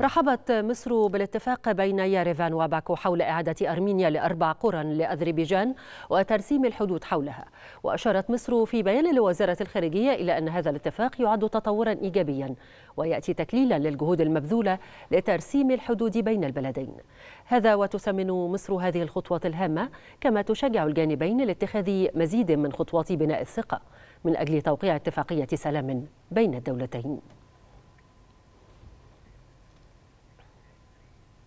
رحبت مصر بالاتفاق بين ياريفان وباكو حول إعادة أرمينيا لأربع قرى لأذربيجان وترسيم الحدود حولها وأشارت مصر في بيان لوزارة الخارجية إلى أن هذا الاتفاق يعد تطورا إيجابيا ويأتي تكليلا للجهود المبذولة لترسيم الحدود بين البلدين هذا وتثمن مصر هذه الخطوة الهامة كما تشجع الجانبين لاتخاذ مزيد من خطوات بناء الثقة من أجل توقيع اتفاقية سلام بين الدولتين